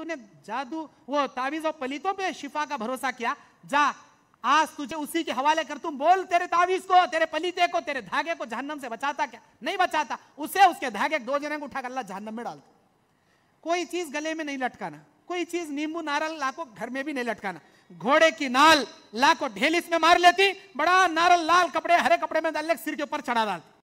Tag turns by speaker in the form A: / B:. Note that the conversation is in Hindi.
A: तूने जादू वो तावीज और पलीतों पे शिफा का भरोसा किया जा आज तुझे उसी के हवाले कर तुम बोल तेरे तावीज को तेरे पलीते को तेरे धागे को जहन्नम से बचाता क्या नहीं बचाता उसे उसके धागे दो जने को उठाकर अल्लाह जहन्नम में डालता कोई चीज गले में नहीं लटकाना कोई चीज नींबू नारल ला घर में भी नहीं लटकाना घोड़े की नाल ला ढेलिस में मार लेती बड़ा नारल लाल कपड़े हरे कपड़े में डाल सिर के ऊपर चढ़ा डालती